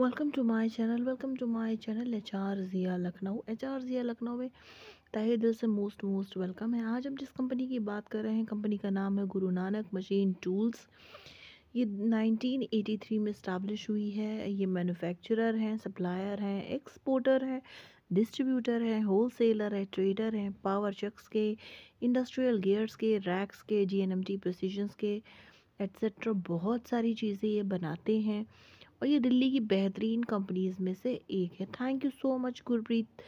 welcome to my channel welcome to my channel H R Zia Lucknow H R Zia Lucknow में ताहिर दिल से most most welcome है आज हम जिस कंपनी की बात कर रहे हैं कंपनी का नाम है गुरु नानक मशीन टूल्स ये 1983 में इस्टेब्लिश हुई है ये मैन्युफैक्चरर हैं सप्लायर हैं एक्सपोर्टर हैं डिस्ट्रीब्यूटर हैं होलसेलर है ट्रेडर हैं पावर चक्स के इंडस्ट्रियल गेयर्स के रैक्स के जी एन एम टी के एट्सट्रा बहुत सारी चीज़ें ये बनाते हैं और ये दिल्ली की बेहतरीन कंपनीज़ में से एक है thank you so much Gurpreet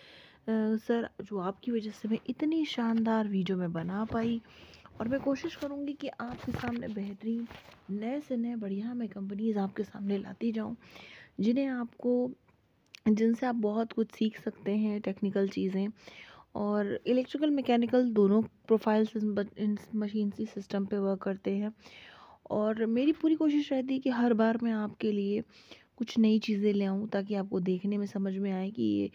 sir जो आपकी वजह से मैं इतनी शानदार वीडियो में बना पाई और मैं कोशिश करूँगी कि आपके सामने बेहतरीन नए से नए बढ़िया मैं कंपनीज़ आपके सामने लाती जाऊँ जिन्हें आपको जिनसे आप बहुत कुछ सीख सकते हैं टेक्निकल चीज़ें और इलेक्ट्रिकल मैकेनिकल दोनों प्रोफाइल्स इस मशीन सिस्टम पे वर्क करते हैं और मेरी पूरी कोशिश रहती है कि हर बार मैं आपके लिए कुछ नई चीज़ें ले आऊँ ताकि आपको देखने में समझ में आए कि ये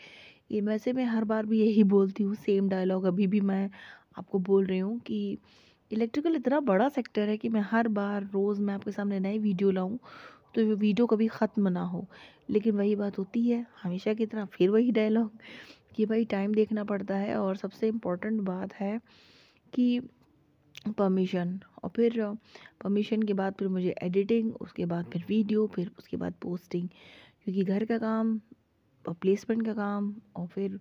ये वैसे मैं हर बार भी यही बोलती हूँ सेम डायलॉग अभी भी मैं आपको बोल रही हूँ कि इलेक्ट्रिकल इतना बड़ा सेक्टर है कि मैं हर बार रोज़ मैं आपके सामने नई वीडियो लाऊँ तो वीडियो कभी ख़त्म ना हो लेकिन वही बात होती है हमेशा की तरह फिर वही डायलॉग कि भाई टाइम देखना पड़ता है और सबसे इम्पोर्टेंट बात है कि परमिशन और फिर परमिशन के बाद फिर मुझे एडिटिंग उसके बाद फिर वीडियो फिर उसके बाद पोस्टिंग क्योंकि घर का काम और प्लेसमेंट का काम और फिर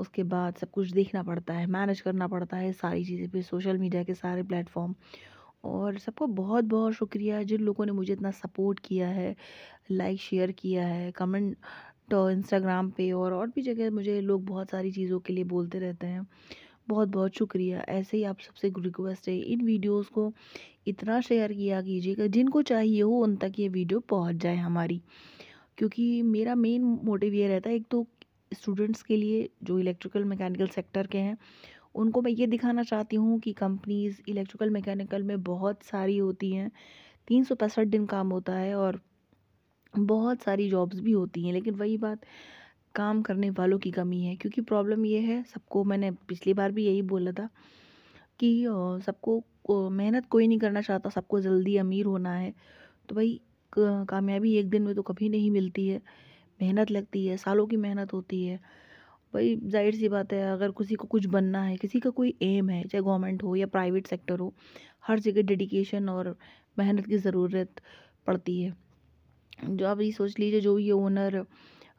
उसके बाद सब कुछ देखना पड़ता है मैनेज करना पड़ता है सारी चीज़ें फिर सोशल मीडिया के सारे प्लेटफॉर्म और सबको बहुत बहुत शुक्रिया जिन लोगों ने मुझे इतना सपोर्ट किया है लाइक शेयर किया है कमेंट तो इंस्टाग्राम पे और और भी जगह मुझे लोग बहुत सारी चीज़ों के लिए बोलते रहते हैं बहुत बहुत शुक्रिया ऐसे ही आप सबसे रिक्वेस्ट है इन वीडियोस को इतना शेयर किया कीजिएगा जिनको चाहिए हो उन तक ये वीडियो पहुंच जाए हमारी क्योंकि मेरा मेन मोटिव ये रहता है एक तो स्टूडेंट्स के लिए जो इलेक्ट्रिकल मैकेनिकल सेक्टर के हैं उनको मैं ये दिखाना चाहती हूँ कि कंपनीज़ इलेक्ट्रिकल मैकेनिकल में बहुत सारी होती हैं तीन सौ पैंसठ दिन काम होता है और बहुत सारी जॉब्स भी होती हैं लेकिन वही बात काम करने वालों की कमी है क्योंकि प्रॉब्लम ये है सबको मैंने पिछली बार भी यही बोला था कि सबको मेहनत कोई नहीं करना चाहता सबको जल्दी अमीर होना है तो भाई कामयाबी एक दिन में तो कभी नहीं मिलती है मेहनत लगती है सालों की मेहनत होती है भाई जाहिर सी बात है अगर किसी को कुछ बनना है किसी का कोई एम है चाहे गवर्नमेंट हो या प्राइवेट सेक्टर हो हर जगह डेडिकेशन और मेहनत की ज़रूरत पड़ती है जो आप ये सोच लीजिए जो ये ओनर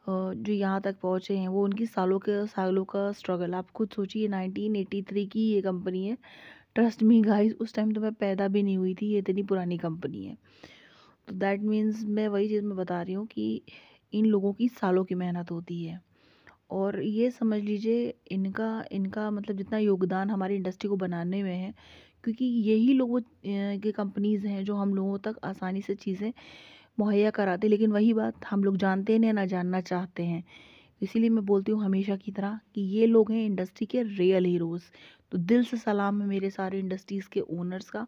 जो यहाँ तक पहुँचे हैं वो उनकी सालों के सालों का स्ट्रगल आप खुद सोचिए 1983 की ये कंपनी है ट्रस्ट मी गाइस उस टाइम तो मैं पैदा भी नहीं हुई थी ये इतनी पुरानी कंपनी है तो दैट मीन्स मैं वही चीज़ में बता रही हूँ कि इन लोगों की सालों की मेहनत होती है और ये समझ लीजिए इनका इनका मतलब जितना योगदान हमारी इंडस्ट्री को बनाने में है क्योंकि यही लोग के कंपनीज़ हैं जो हम लोगों तक आसानी से चीज़ें मुहैया कराते लेकिन वही बात हम लोग जानते हैं ना जानना चाहते हैं इसीलिए मैं बोलती हूँ हमेशा की तरह कि ये लोग हैं इंडस्ट्री के रियल हीरोज़ तो दिल से सलाम है मेरे सारे इंडस्ट्रीज़ के ओनर्स का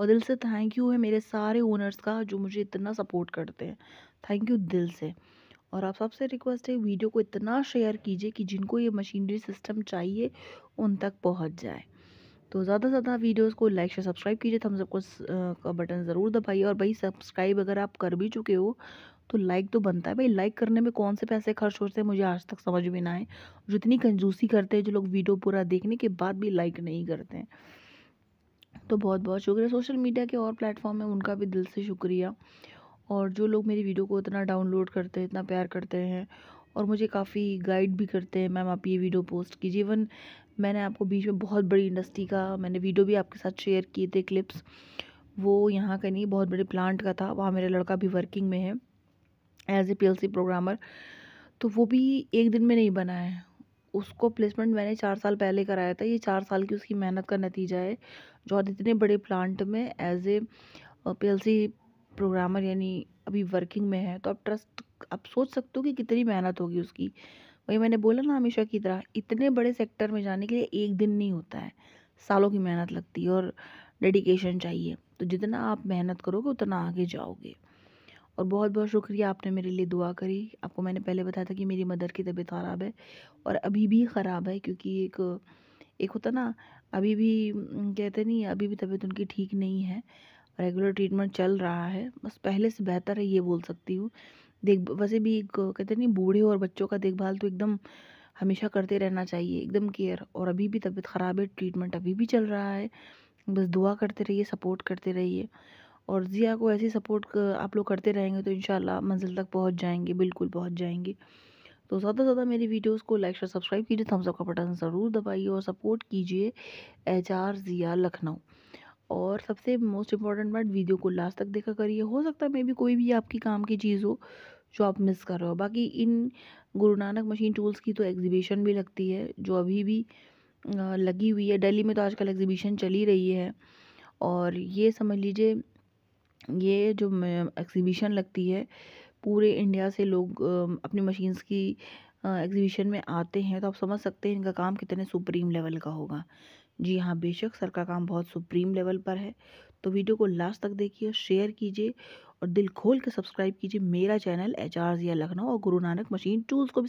और दिल से थैंक यू है मेरे सारे ओनर्स का जो मुझे इतना सपोर्ट करते हैं थैंक यू दिल से और आप सबसे रिक्वेस्ट है वीडियो को इतना शेयर कीजिए कि जिनको ये मशीनरी सिस्टम चाहिए उन तक पहुँच जाए तो ज़्यादा से ज़्यादा वीडियोस को लाइक शेयर सब्सक्राइब कीजिए थम्स अप का बटन ज़रूर दबाइए और भाई सब्सक्राइब अगर आप कर भी चुके हो तो लाइक तो बनता है भाई लाइक करने में कौन से पैसे खर्च होते हैं मुझे आज तक समझ में ना आए जितनी कंजूसी करते हैं जो लोग वीडियो पूरा देखने के बाद भी लाइक नहीं करते हैं तो बहुत बहुत शुक्रिया सोशल मीडिया के और प्लेटफॉर्म है उनका भी दिल से शुक्रिया और जो लोग मेरी वीडियो को इतना डाउनलोड करते हैं इतना प्यार करते हैं और मुझे काफ़ी गाइड भी करते हैं मैम आप ये वीडियो पोस्ट कीजिए इवन मैंने आपको बीच में बहुत बड़ी इंडस्ट्री का मैंने वीडियो भी आपके साथ शेयर किए थे क्लिप्स वो यहाँ का नहीं बहुत बड़े प्लांट का था वहाँ मेरा लड़का भी वर्किंग में है एज ए पी प्रोग्रामर तो वो भी एक दिन में नहीं बना है उसको प्लेसमेंट मैंने चार साल पहले कराया था ये चार साल की उसकी मेहनत का नतीजा है जो इतने बड़े प्लांट में एज ए पी प्रोग्रामर यानी अभी वर्किंग में है तो आप ट्रस्ट आप सोच सकते हो कि कितनी मेहनत होगी उसकी वही मैंने बोला ना हमेशा की तरह इतने बड़े सेक्टर में जाने के लिए एक दिन नहीं होता है सालों की मेहनत लगती है और डेडिकेशन चाहिए तो जितना आप मेहनत करोगे उतना आगे जाओगे और बहुत बहुत शुक्रिया आपने मेरे लिए दुआ करी आपको मैंने पहले बताया था कि मेरी मदर की तबीयत ख़राब है और अभी भी ख़राब है क्योंकि एक एक होता ना अभी भी कहते नहीं अभी भी तबीयत उनकी ठीक नहीं है रेगुलर ट्रीटमेंट चल रहा है बस पहले से बेहतर है ये बोल सकती हूँ देख वैसे भी एक कहते नहीं बूढ़े और बच्चों का देखभाल तो एकदम हमेशा करते रहना चाहिए एकदम केयर और अभी भी तबीयत ख़राब है ट्रीटमेंट अभी भी चल रहा है बस दुआ करते रहिए सपोर्ट करते रहिए और ज़िया को ऐसी सपोर्ट आप लोग करते रहेंगे तो इन मंजिल तक पहुँच जाएंगे बिल्कुल पहुँच जाएंगे तो ज़्यादा से ज़्यादा मेरी वीडियोस को लाइक और सब्सक्राइब कीजिए थम्सअप का बटन ज़रूर दबाइए और सपोर्ट कीजिए एच आर ज़िया लखनऊ और सबसे मोस्ट इम्पॉर्टेंट बात वीडियो को लास्ट तक देखा करिए हो सकता है मे भी कोई भी आपकी काम की चीज़ हो जो आप मिस कर रहे हो बाकी इन गुरु नानक मशीन टूल्स की तो एग्जीबिशन भी लगती है जो अभी भी लगी हुई है दिल्ली में तो आजकल एग्जीबिशन चली रही है और ये समझ लीजिए ये जो एग्जीबिशन लगती है पूरे इंडिया से लोग अपनी मशीन्स की एग्जीबिशन में आते हैं तो आप समझ सकते हैं इनका काम कितने सुप्रीम लेवल का होगा जी हाँ बेशक सर का काम बहुत सुप्रीम लेवल पर है तो वीडियो को लास्ट तक देखिए शेयर कीजिए और दिल खोल के सब्सक्राइब कीजिए मेरा चैनल एच आर लखनऊ और गुरु नानक मशीन टूल्स को भी